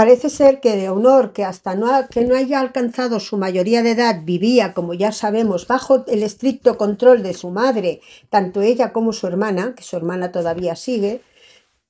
Parece ser que de honor que hasta no, que no haya alcanzado su mayoría de edad, vivía, como ya sabemos, bajo el estricto control de su madre, tanto ella como su hermana, que su hermana todavía sigue,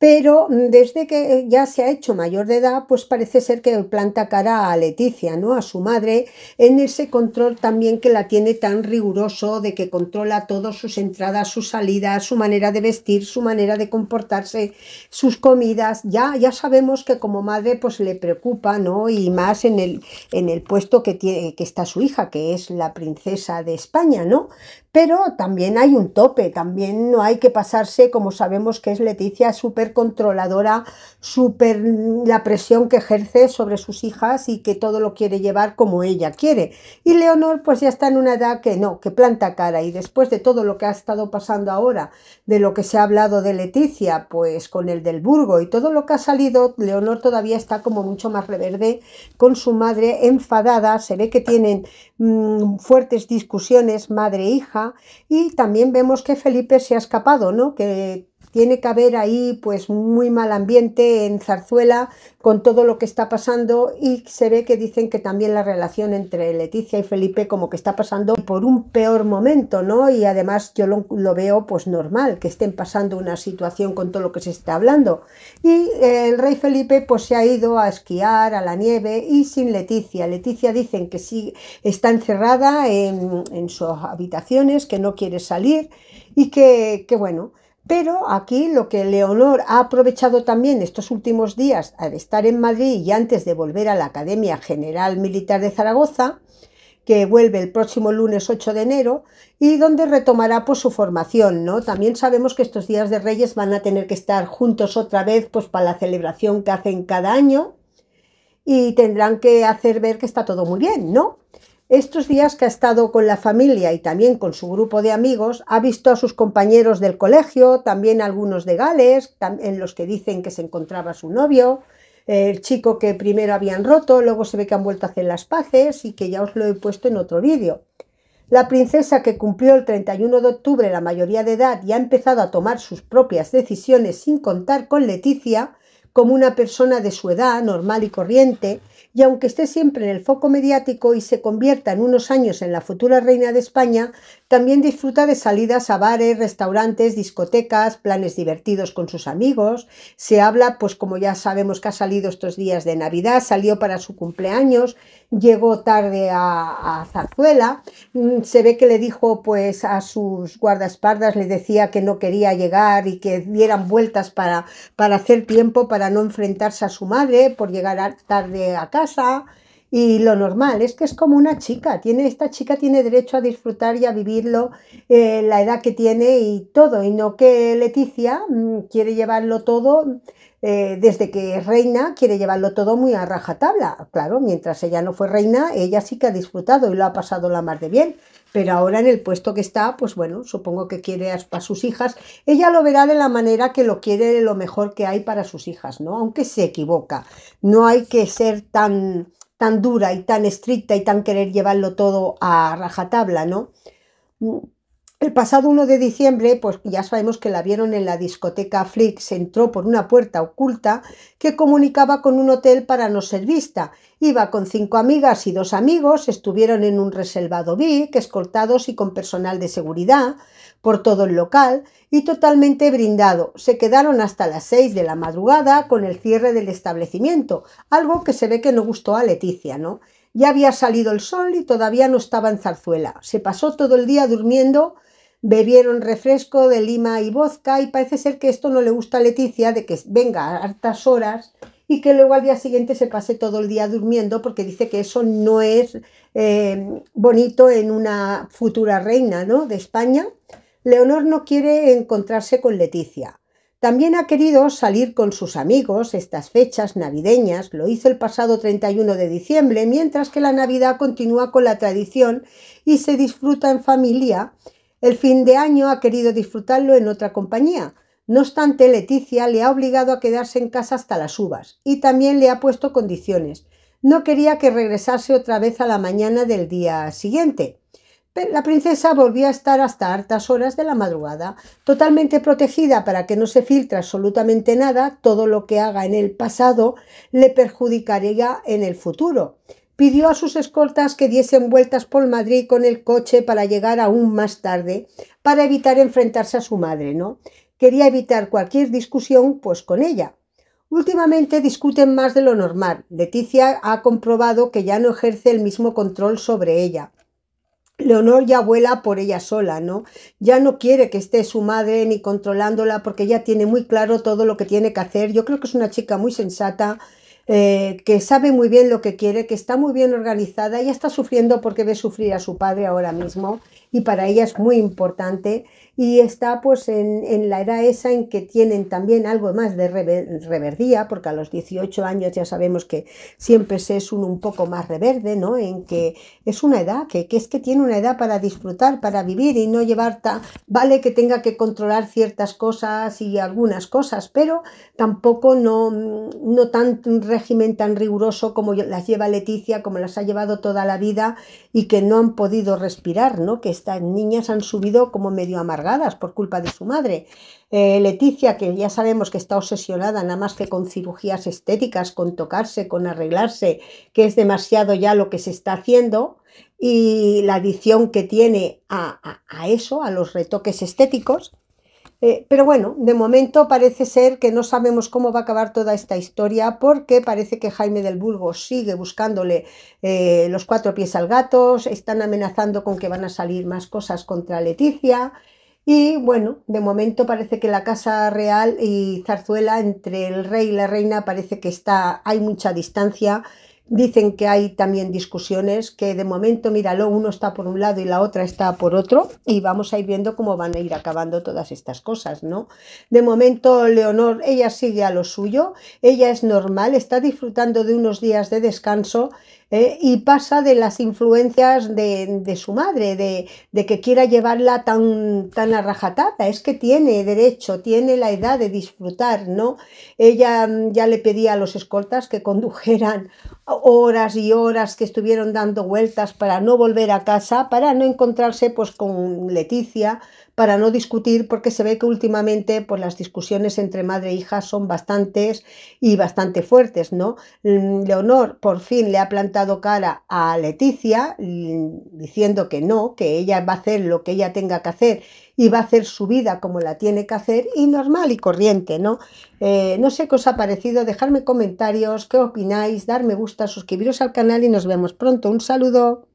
pero mm, desde que ya se ha hecho mayor de edad, pues parece ser que planta cara a Leticia, ¿no? A su madre, en ese control también que la tiene tan riguroso, de que controla todas sus entradas, sus salidas, su manera de vestir, su manera de comportarse, sus comidas. Ya, ya sabemos que como madre, pues le preocupa, ¿no? Y más en el, en el puesto que, tiene, que está su hija, que es la princesa de España, ¿no? Pero también hay un tope, también no hay que pasarse, como sabemos que es Leticia, súper controladora, súper mm, la presión que ejerce sobre sus hijas y que todo lo quiere llevar como ella quiere. Y Leonor pues ya está en una edad que no, que planta cara y después de todo lo que ha estado pasando ahora, de lo que se ha hablado de Leticia, pues con el del Burgo y todo lo que ha salido, Leonor todavía está como mucho más reverde con su madre enfadada, se ve que tienen mm, fuertes discusiones madre-hija, y también vemos que Felipe se ha escapado, ¿no? Que tiene que haber ahí pues muy mal ambiente en Zarzuela con todo lo que está pasando y se ve que dicen que también la relación entre Leticia y Felipe como que está pasando por un peor momento, ¿no? Y además yo lo, veo pues normal, que estén pasando una situación con todo lo que se está hablando. Y eh, el rey Felipe pues se ha ido a esquiar, a la nieve y sin Leticia. Leticia dicen que sí está encerrada en, sus habitaciones, que no quiere salir y que, que bueno, pero aquí lo que Leonor ha aprovechado también estos últimos días al estar en Madrid y antes de volver a la Academia General Militar de Zaragoza, que vuelve el próximo lunes 8 de enero y donde retomará pues, su formación, ¿no? También sabemos que estos días de Reyes van a tener que estar juntos otra vez pues, para la celebración que hacen cada año y tendrán que hacer ver que está todo muy bien, ¿no? Estos días que ha estado con la familia y también con su grupo de amigos, ha visto a sus compañeros del colegio, también algunos de Gales, en los que dicen que se encontraba su novio, el chico que primero habían roto, luego se ve que han vuelto a hacer las paces y que ya os lo he puesto en otro vídeo. La princesa que cumplió el 31 de octubre la mayoría de edad y ha empezado a tomar sus propias decisiones sin contar con Leticia, como una persona de su edad normal y corriente, y aunque esté siempre en el foco mediático y se convierta en unos años en la futura reina de España, también disfruta de salidas a bares, restaurantes, discotecas, planes divertidos con sus amigos. Se habla, pues como ya sabemos que ha salido estos días de Navidad, salió para su cumpleaños, llegó tarde a, Zarzuela, mm, se ve que le dijo pues a sus guardaespaldas, le decía que no quería llegar y que dieran vueltas para, para hacer tiempo, para no enfrentarse a su madre por llegar tarde a casa. Y lo normal es que es como una chica, tiene, esta chica tiene derecho a disfrutar y a vivirlo eh, la edad que tiene y todo, y no que Leticia mm, quiere llevarlo todo, eh, desde que es reina, quiere llevarlo todo muy a rajatabla. Claro, mientras ella no fue reina, ella sí que ha disfrutado y lo ha pasado la mar de bien, pero ahora en el puesto que está, pues bueno, supongo que quiere a sus hijas, ella lo verá de la manera que lo quiere, lo mejor que hay para sus hijas, ¿no? Aunque se equivoca, no hay que ser tan tan dura y tan estricta y tan querer llevarlo todo a rajatabla, ¿no? El pasado 1 de diciembre, pues ya sabemos que la vieron en la discoteca Flix, entró por una puerta oculta que comunicaba con un hotel para no ser vista. Iba con cinco amigas y dos amigos, estuvieron en un reservado VIP, escoltados y con personal de seguridad por todo el local y totalmente brindado. Se quedaron hasta las 6 de la madrugada con el cierre del establecimiento, algo que se ve que no gustó a Leticia, ¿no? Ya había salido el sol y todavía no estaba en Zarzuela. Se pasó todo el día durmiendo bebieron refresco de lima y vodka y parece ser que esto no le gusta a Leticia de que venga a hartas horas y que luego al día siguiente se pase todo el día durmiendo porque dice que eso no es eh, bonito en una futura reina ¿no? de España. Leonor no quiere encontrarse con Leticia. También ha querido salir con sus amigos estas fechas navideñas, lo hizo el pasado 31 de diciembre, mientras que la Navidad continúa con la tradición y se disfruta en familia el fin de año ha querido disfrutarlo en otra compañía. No obstante, Leticia le ha obligado a quedarse en casa hasta las uvas y también le ha puesto condiciones. No quería que regresase otra vez a la mañana del día siguiente. La princesa volvió a estar hasta hartas horas de la madrugada, totalmente protegida para que no se filtre absolutamente nada, todo lo que haga en el pasado le perjudicaría en el futuro pidió a sus escoltas que diesen vueltas por Madrid con el coche para llegar aún más tarde, para evitar enfrentarse a su madre, ¿no? Quería evitar cualquier discusión, pues con ella. Últimamente discuten más de lo normal. Leticia ha comprobado que ya no ejerce el mismo control sobre ella. Leonor ya vuela por ella sola, ¿no? Ya no quiere que esté su madre ni controlándola porque ya tiene muy claro todo lo que tiene que hacer. Yo creo que es una chica muy sensata eh, que sabe muy bien lo que quiere, que está muy bien organizada, y está sufriendo porque ve sufrir a su padre ahora mismo y para ella es muy importante y está pues en, la edad esa en que tienen también algo más de reverdía, porque a los 18 años ya sabemos que siempre se es un, un poco más reverde, ¿no? En que es una edad, que, es que tiene una edad para disfrutar, para vivir y no llevar tan... Vale que tenga que controlar ciertas cosas y algunas cosas, pero tampoco no, tan un régimen tan riguroso como las lleva Leticia, como las ha llevado toda la vida y que no han podido respirar, ¿no? Que estas niñas han subido como medio amargadas por culpa de su madre. Eh, Leticia, que ya sabemos que está obsesionada nada más que con cirugías estéticas, con tocarse, con arreglarse, que es demasiado ya lo que se está haciendo, y la adicción que tiene a eso, a los retoques estéticos. Eh, pero bueno, de momento parece ser que no sabemos cómo va a acabar toda esta historia porque parece que Jaime del Burgo sigue buscándole eh, los cuatro pies al gato, están amenazando con que van a salir más cosas contra Leticia. Y bueno, de momento parece que la Casa Real y Zarzuela, entre el rey y la reina, parece que está, hay mucha distancia Dicen que hay también discusiones, que de momento, lo uno está por un lado y la otra está por otro, y vamos a ir viendo cómo van a ir acabando todas estas cosas, ¿no? De momento, Leonor, ella sigue a lo suyo, ella es normal, está disfrutando de unos días de descanso, ¿eh? y pasa de las influencias de, su madre, de, que quiera llevarla tan, tan a Es que tiene derecho, tiene la edad de disfrutar, ¿no? Ella mm, ya le pedía a los escoltas que condujeran horas y horas que estuvieron dando vueltas para no volver a casa, para no encontrarse pues con Leticia, para no discutir, porque se ve que últimamente pues, las discusiones entre madre e hija son bastantes y bastante fuertes, ¿no? Mm, Leonor por fin le ha plantado cara a Leticia mm, diciendo que no, que ella va a hacer lo que ella tenga que hacer y va a hacer su vida como la tiene que hacer y normal y corriente, ¿no? Eh, no sé qué os ha parecido, dejadme comentarios, qué opináis, dar me gusta, suscribiros al canal y nos vemos pronto. Un saludo.